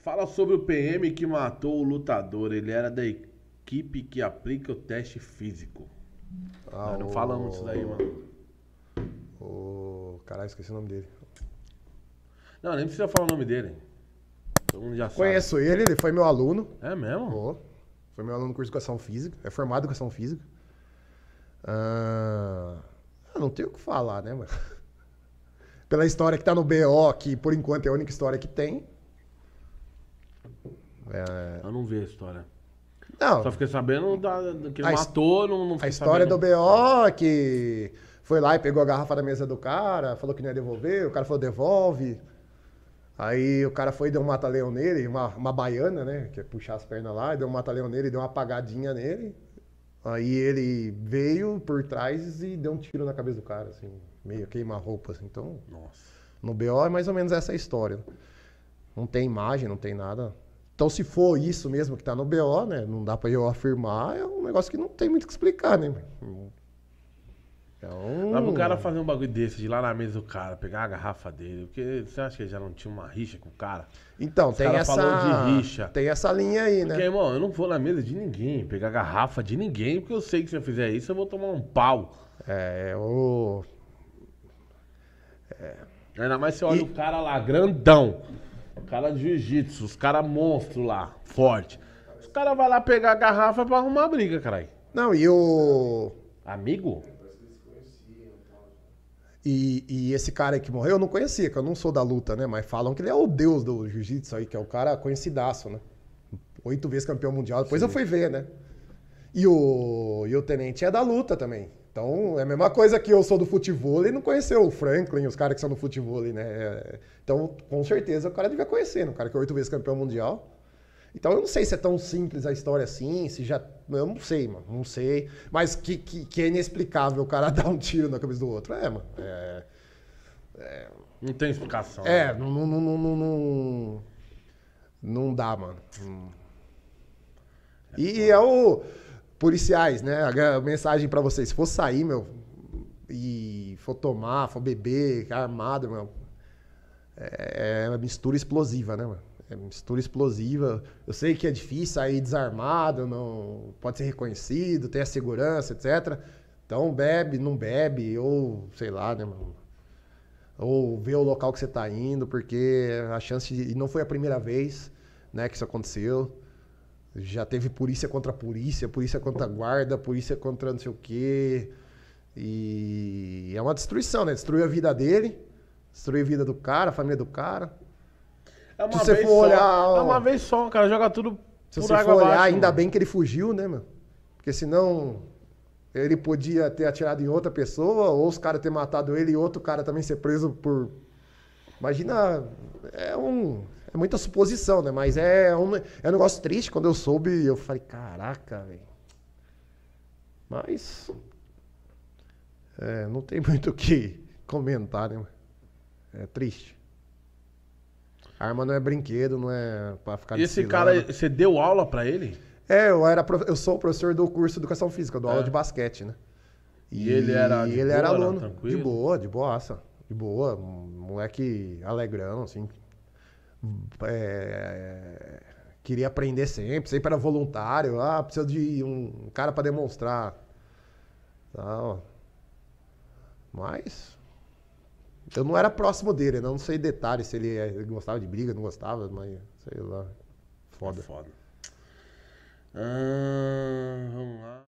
Fala sobre o PM que matou o lutador. Ele era da equipe que aplica o teste físico. Ah, não o... falamos disso daí, mano. O. Caralho, esqueci o nome dele. Não, nem precisa falar o nome dele. Todo mundo já Conheço ele, ele foi meu aluno. É mesmo? Oh, foi meu aluno no curso de educação física. É formado em educação física. Ah, não tenho o que falar, né, mano? Pela história que tá no BO, que por enquanto é a única história que tem. É... Eu não vi a história. Não. Só fiquei sabendo da, que ele a matou, não, não A história sabendo. do BO que foi lá e pegou a garrafa da mesa do cara, falou que não ia devolver, o cara falou, devolve. Aí o cara foi e deu um mata-leão nele, uma, uma baiana, né? Que é puxar as pernas lá, deu um mata-leão nele, deu uma apagadinha nele. Aí ele veio por trás e deu um tiro na cabeça do cara, assim, meio queima-roupa, assim. Então, Nossa. no BO é mais ou menos essa história. Não tem imagem, não tem nada. Então, se for isso mesmo que está no BO, né, não dá para eu afirmar, é um negócio que não tem muito o que explicar, né? Então... Mas cara fazer um bagulho desse, de ir lá na mesa do cara, pegar a garrafa dele, porque você acha que ele já não tinha uma rixa com o cara? Então, tem cara essa... de rixa. Tem essa linha aí, né? Porque, irmão, eu não vou na mesa de ninguém, pegar a garrafa de ninguém, porque eu sei que se eu fizer isso, eu vou tomar um pau. É, eu... É... Ainda mais se olha e... o cara lá, grandão cara de jiu-jitsu, os caras monstro lá, forte. Os caras vão lá pegar a garrafa pra arrumar briga, caralho. Não, e o. Amigo? E, e, esse cara que morreu, eu não conhecia, que eu não sou da luta, né? Mas falam que ele é o deus do jiu-jitsu aí, que é o cara conhecidaço, né? Oito vezes campeão mundial. Depois Sim. eu fui ver, né? E o, e o tenente é da luta também. Então, é a mesma coisa que eu sou do futebol e não conheceu o Franklin, os caras que são do futebol, né? É, então, com certeza, o cara devia conhecer, um né? cara que é oito vezes campeão mundial. Então, eu não sei se é tão simples a história assim, se já... Eu não sei, mano, não sei. Mas que, que, que é inexplicável o cara dar um tiro na cabeça do outro. É, mano, é... é... Não tem explicação. É, né? não, não, não, não, não, não dá, mano. Hum. É e, e é o policiais, né? A mensagem para vocês. Se for sair, meu, e for tomar, for beber, armado, meu. É, é, uma mistura explosiva, né, mano? É mistura explosiva. Eu sei que é difícil sair desarmado, não pode ser reconhecido, tem a segurança, etc. Então bebe, não bebe, ou sei lá, né, mano? Ou vê o local que você está indo, porque a chance de. E não foi a primeira vez né, que isso aconteceu. Já teve polícia contra polícia, polícia contra guarda, polícia contra não sei o quê. E é uma destruição, né? Destruiu a vida dele, destruiu a vida do cara, a família do cara. É uma Se você vez for só, olhar. É uma vez só, cara, joga tudo Se por você for olhar, ainda mano. bem que ele fugiu, né, mano? Porque senão ele podia ter atirado em outra pessoa, ou os caras ter matado ele e outro cara também ser preso por. Imagina. É um. É muita suposição, né? Mas é um, é um negócio triste. Quando eu soube, eu falei, caraca, velho. Mas. É, não tem muito o que comentar, né? É triste. A arma não é brinquedo, não é pra ficar E esse cara, você deu aula pra ele? É, eu, era, eu sou professor do curso de Educação Física, eu dou é. aula de basquete, né? E ele era de e ele boa, era aluno. tranquilo? De boa, de boaça. De boa, moleque alegrão, assim, é, queria aprender sempre, sempre era voluntário. Ah, precisa de um cara para demonstrar. Tal. Mas eu não era próximo dele, né? não, sei detalhes se é, ele gostava de briga, não gostava, mas sei lá. Foda. É foda. vamos lá.